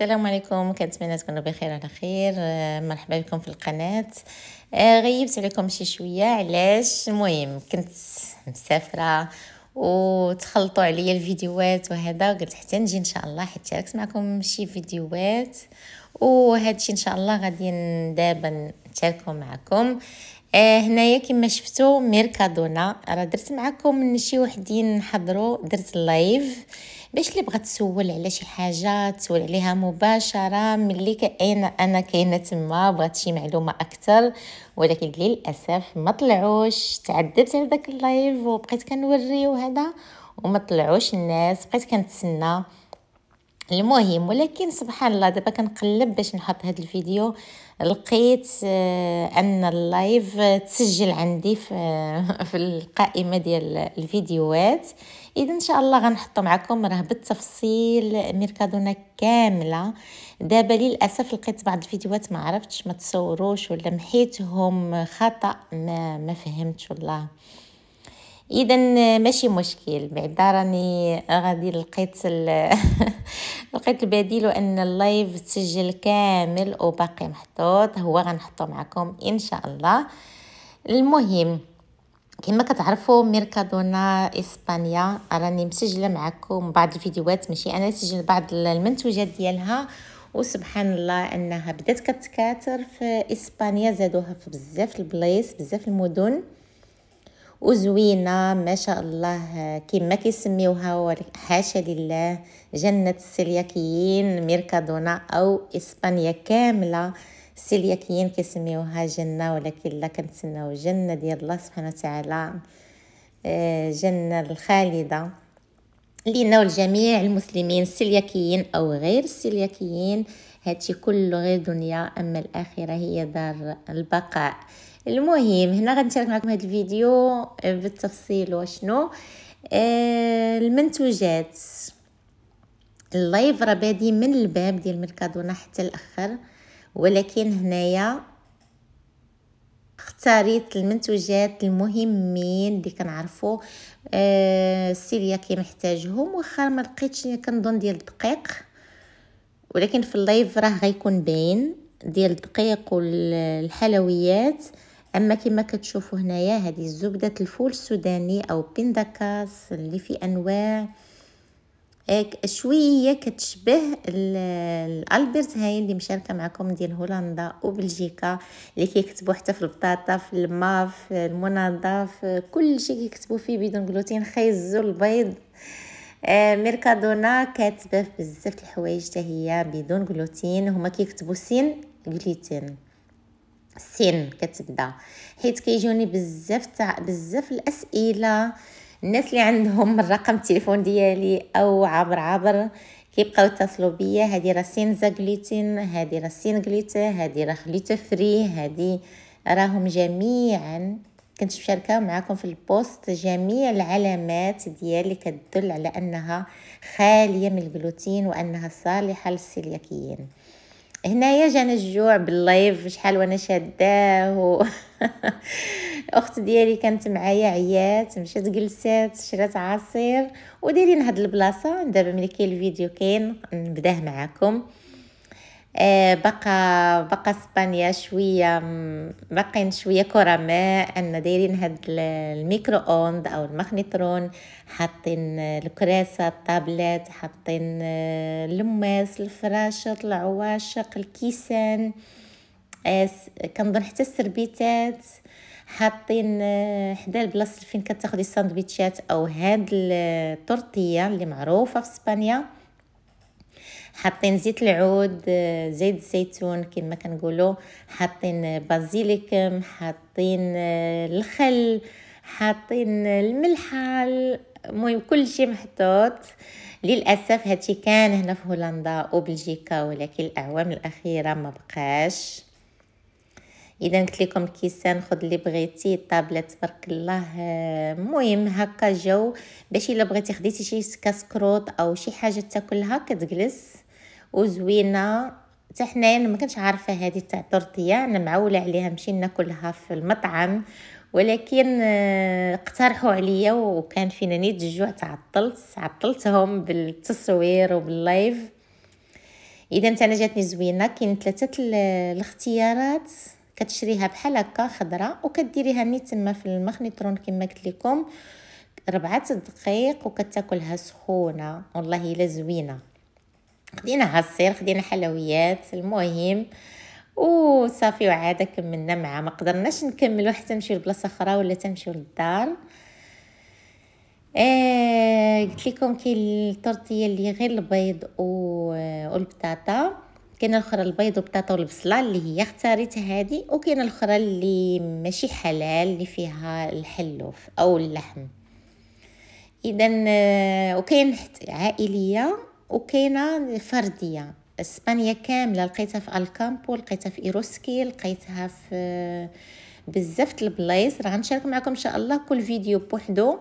السلام عليكم كنتمنى تكونوا بخير على خير آه، مرحبا بكم في القناه آه، غيبت عليكم شي شويه علاش المهم كنت مسافره وتخلطوا عليا الفيديوهات وهذا قلت حتى نجي ان شاء الله حيت شاركت معكم شي فيديوهات الشيء ان شاء الله غادي دابا نشاركو معكم آه، هنايا كما شفتوا ميركادونا راه درت معكم شي وحدين حضروا درت لايف باش اللي بغات تسول على شي حاجه تسول عليها مباشره ملي كاين انا كاينه تما بغات شي معلومه اكثر ولكن للاسف ما طلعوش تعذبت على داك اللايف وبقيت كنوري وهذا وما طلعوش الناس بقيت كنتسنى المهم ولكن سبحان الله دابا كنقلب باش نحط هذا الفيديو لقيت آه، ان اللايف تسجل عندي في, القائمه ديال الفيديوهات اذا ان شاء الله غنحطو معكم راه بالتفصيل ميركادونا كامله دابا للاسف لقيت بعض الفيديوهات ما عرفتش ما تصوروش ولا محيتهم خطا ما, ما فهمتش والله اذا ماشي مشكل بعدا راني غادي لقيت لقيت البديل وان اللايف تسجل كامل وباقي محطوط هو غنحطو معكم ان شاء الله المهم كما كتعرفوا ميركادونا اسبانيا راني مسجله معكم بعض الفيديوهات ماشي انا سجل بعض المنتوجات ديالها وسبحان الله انها بدات كتكاثر في اسبانيا زادوها في بزاف البلايص بزاف المدن وزوينه ما شاء الله كما كيسميوها حاشا لله جنه السلياكيين ميركادونا او اسبانيا كامله السلياكيين كيسميوها جنه ولكن لا كنتسناو جنه ديال الله سبحانه وتعالى آه، جنه الخالده لينا ولجميع المسلمين السلياكيين او غير السلياكيين هادشي كله غير دنيا اما الاخره هي دار البقاء المهم هنا غنشارك معكم هذا الفيديو آه، بالتفصيل وشنو آه، المنتوجات اللايف راه بادي من الباب ديال ميركادونا حتى الاخر ولكن هنايا اختاريت المنتوجات المهمين اللي كنعرفوا آه سيليا كيحتاجهم واخا ما لقيتش كنظن ديال الدقيق ولكن في اللايف راه غيكون باين ديال الدقيق والحلويات اما كما كتشوفوا هنايا هذه زبده الفول السوداني او بندكاس اللي في انواع شويه كتشبه الالبرت هاي اللي مشاركه معكم ديال هولندا وبلجيكا اللي كيكتبوا حتى في البطاطا في الماء في المناضه في كل شيء كيكتبوا فيه بدون جلوتين خيزو البيض آه، ميركادونا كاتبه بزاف الحوايج حتى هي بدون جلوتين هما كيكتبوا سين جلوتين سن كتبدا حيت كيجوني بزاف تاع بزاف الاسئله الناس اللي عندهم الرقم التليفون ديالي او عبر عبر كيبقاو يتصلوا بيا هذه راه سين زاغليتين هذه راه سين غليتا هذه راه خليتا فري هذه راهم جميعا كنت مشاركه معكم في البوست جميع العلامات ديال اللي كتدل على انها خاليه من الجلوتين وانها صالحه للسلياكيين هنايا جانا الجوع باللايف شحال وانا شاداه و... اخت ديالي كانت معايا عيات مشات جلسات شرات عصير ودايرين هاد البلاصه دابا ملي كاين الفيديو كاين نبداه معاكم آه، بقى بقى اسبانيا شويه باقين شويه ماء انا دايرين هاد الميكرو اوند او المغنيترون حاطين الكراسه الطابلات حاطين آه، اللماس الفراشط العواشق الكيسان آه، كنظن حتى السربيتات حاطين حدا البلاصه فين كتاخدي الساندويتشات او هاد التورتيه اللي معروفه في اسبانيا حاطين زيت العود آه، زيت الزيتون كما كنقولوا حاطين بازيليكم حاطين آه، الخل حاطين آه، الملحه المهم كلشي محطوط للاسف هادشي كان هنا في هولندا وبلجيكا ولكن الاعوام الاخيره ما بقاش اذا قلت لكم كيسان خذ اللي بغيتي الطابله تبارك الله المهم هكا جو باش الا بغيتي خديتي شي كاسكروت او شي حاجه تاكلها كتجلس وزوينه حتى حنايا ما كنتش عارفه هذه تاع الطرطيه انا معوله عليها نمشي ناكلها في المطعم ولكن آه، اقترحوا عليا وكان فينا نيت الجوع تعطلت عطلتهم بالتصوير وباللايف اذا انا جاتني زوينه كاين ثلاثه الاختيارات كتشريها بحال هكا خضراء وكديريها نيت تما في المخنيترون كما قلت لكم ربعة دقائق وكتاكلها سخونه والله الا زوينه خدينا عصير خدينا حلويات المهم وصافي وعاده كملنا معاه ما قدرناش نكملو حتى نمشيو لبلاصه اخرى ولا تمشيو للدار آه قلت لكم كاين التورتيه اللي غير البيض والبطاطا كاين الاخرى البيض والبطاطا والبصله اللي هي اختاريت هذه وكاين الاخرى اللي ماشي حلال اللي فيها الحلوف او اللحم اذا آه، وكاين عائليه وكاينه فرديه اسبانيا كامله لقيتها في الكامبو لقيتها في ايروسكي لقيتها في بزاف البلايص راه غنشارك معكم ان شاء الله كل فيديو بوحدو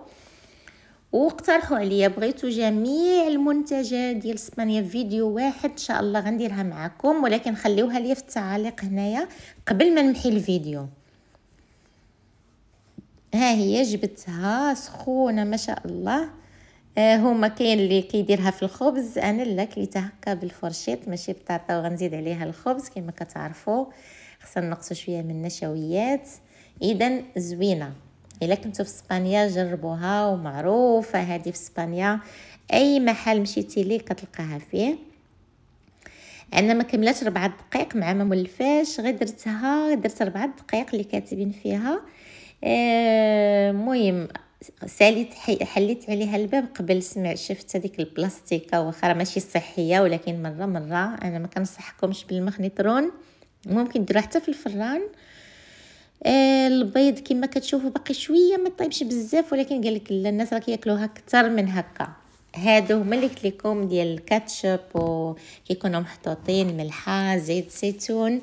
واقترحوا عليا بغيتو جميع المنتجات ديال اسبانيا في فيديو واحد ان شاء الله غنديرها معكم ولكن خليوها ليا في التعاليق هنايا قبل ما نمحي الفيديو ها هي جبتها سخونه ما شاء الله آه، هما كاين اللي كيديرها في الخبز انا لا كليتها هكا بالفرشيط ماشي بطاطا وغنزيد عليها الخبز كما كتعرفوا خصنا نقصوا شويه من النشويات اذا زوينه الا كنتوا في اسبانيا جربوها ومعروفه هذه في اسبانيا اي محل مشيتي ليه كتلقاها فيه انا ما كملاتش 4 دقائق مع ما مولفاش غير درتها درت 4 دقائق اللي كاتبين فيها آه، المهم ساليت حليت عليها الباب قبل سمع شفت هذيك البلاستيكه واخا ماشي صحيه ولكن مره مره انا ما كنصحكمش بالمغنيترون ممكن ديروه حتى في الفران آه، البيض كما كتشوفوا باقي شويه ما طيبش بزاف ولكن قال لك الناس راه كياكلوها اكثر من هكا هادو هما اللي قلت لكم ديال الكاتشب وكيكونوا محطوطين ملحه زيت زيتون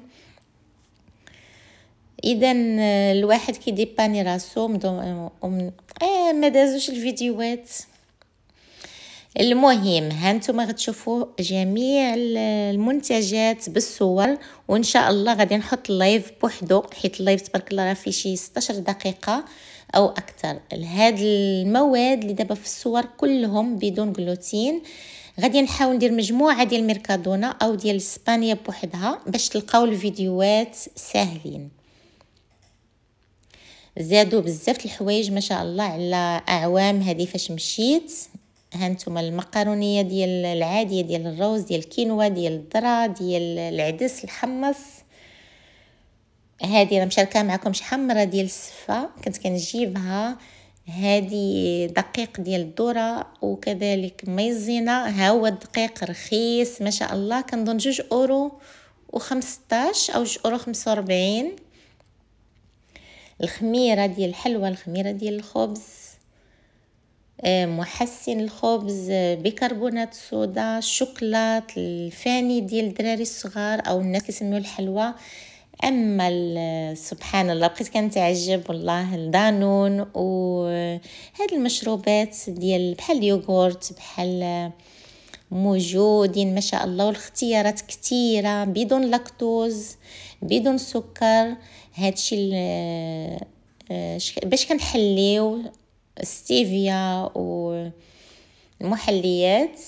اذا آه، الواحد كيديباني راسو مدوم اه ما دازوش الفيديوهات المهم هانتوما غتشوفوا جميع المنتجات بالصور وان شاء الله غادي نحط اللايف بوحدو حيت اللايف تبارك الله راه فيه شي 16 دقيقه او اكثر هاد المواد اللي دابا في الصور كلهم بدون جلوتين غادي نحاول ندير مجموعه ديال ميركادونا او ديال اسبانيا بوحدها باش تلقاو الفيديوهات ساهلين زادوا بزاف الحوايج ما شاء الله على اعوام هذه فاش مشيت هانتوما المقرونيه ديال العاديه ديال الروز ديال الكينوا ديال الذره ديال العدس الحمص هذه انا مشاركه معكم شحال ديال السفه كنت كنجيبها هذه دقيق ديال الذره وكذلك ميزينا ها هو الدقيق رخيص ما شاء الله كنظن جوج اورو و15 او 2 اورو 45 الخميره ديال الحلوى الخميره ديال الخبز آه، محسن الخبز آه، بيكربونات الصودا الشوكولات الفاني ديال الدراري الصغار او الناس كيسميو الحلوى اما آه، سبحان الله بقيت كنتعجب والله الدانون وهاد المشروبات ديال بحال اليوغورت بحال موجودين ما شاء الله والاختيارات كثيرة بدون لاكتوز بدون سكر هادشي آه، باش كنحليو ستيفيا والمحليات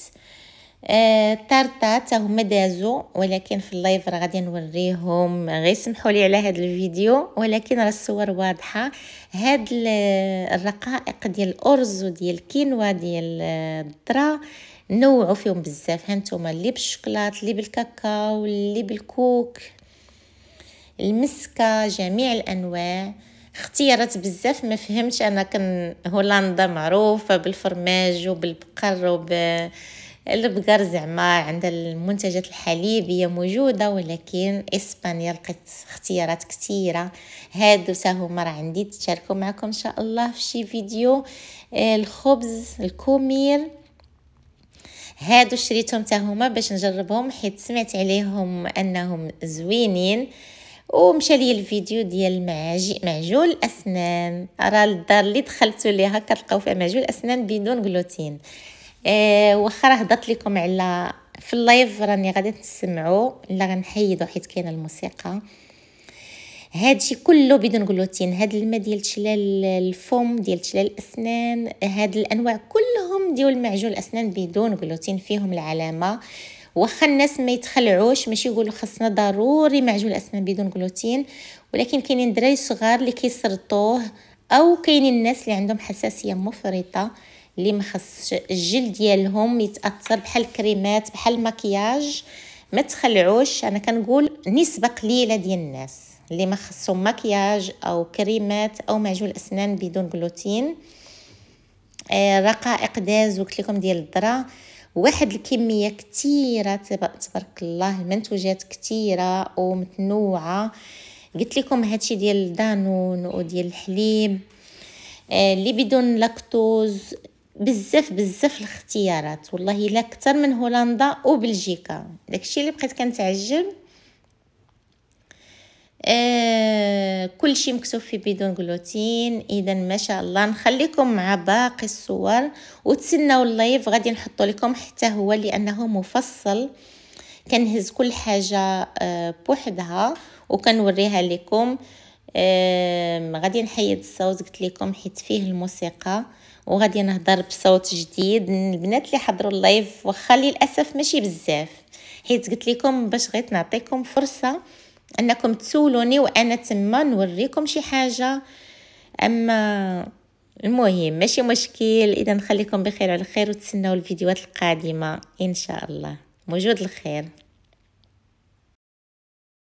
آه، تارتا تا هما دازو ولكن في اللايف راه غادي نوريهم غير سمحوا لي على هذا الفيديو ولكن راه الصور واضحه هاد الرقائق ديال الارز وديال الكينوا ديال الذره نوعوا فيهم بزاف هانتوما اللي بالشكلاط اللي بالكاكاو اللي بالكوك المسكه جميع الانواع اختيارات بزاف ما فهمتش انا كن هولندا معروفه بالفرماج وبالبقر وب البقر زعما عندها المنتجات الحليبيه موجوده ولكن اسبانيا لقيت اختيارات كثيره هادو هما راه عندي تشاركوا معكم ان شاء الله في شي فيديو آه، الخبز الكومير هادو شريتهم تا هما باش نجربهم حيت سمعت عليهم انهم زوينين ومشى لي الفيديو ديال معاجي معجون الاسنان راه الدار اللي دخلتو ليها كتلقاو فيها معجون اسنان بدون غلوتين أه واخا راه هضرت لكم على في اللايف راني غادي تسمعوا لا غنحيدو حيت كاينه الموسيقى هادشي كله بدون جلوتين هاد الماء ديال تشلال الفم ديال تشلال الاسنان هاد الانواع كلهم ديال معجون الاسنان بدون جلوتين فيهم العلامه واخا الناس ما يتخلعوش ماشي يقولوا خصنا ضروري معجون الاسنان بدون جلوتين ولكن كاينين دراري صغار اللي كيسرطوه او كاينين الناس اللي عندهم حساسيه مفرطه اللي ما خصش الجلد ديالهم يتاثر بحال الكريمات بحال المكياج ما تخلعوش انا كنقول نسبه قليله ديال الناس اللي ما خصهم مكياج او كريمات او معجون اسنان بدون جلوتين آه، رقائق داز وقلت لكم ديال الذره واحد الكميه كثيره تبارك الله المنتوجات كثيره ومتنوعه قلت لكم هادشي ديال الدانون وديال الحليب آه، اللي بدون لاكتوز بزاف بزاف الاختيارات والله الا اكثر من هولندا وبلجيكا داكشي اللي بقيت كنتعجب آه، كل شيء مكتوب فيه بدون جلوتين اذا ما شاء الله نخليكم مع باقي الصور وتسناو اللايف غادي نحطو لكم حتى هو لانه مفصل كنهز كل حاجه آه بوحدها وكنوريها لكم آه غادي نحيد الصوت قلت لكم حيت فيه الموسيقى وغادي نهضر بصوت جديد البنات اللي حضروا اللايف وخلي للاسف ماشي بزاف حيت قلت لكم باش غيت نعطيكم فرصه انكم تسولوني وانا تما نوريكم شي حاجه اما المهم ماشي مشكل اذا نخليكم بخير على خير وتسناو الفيديوهات القادمه ان شاء الله موجود الخير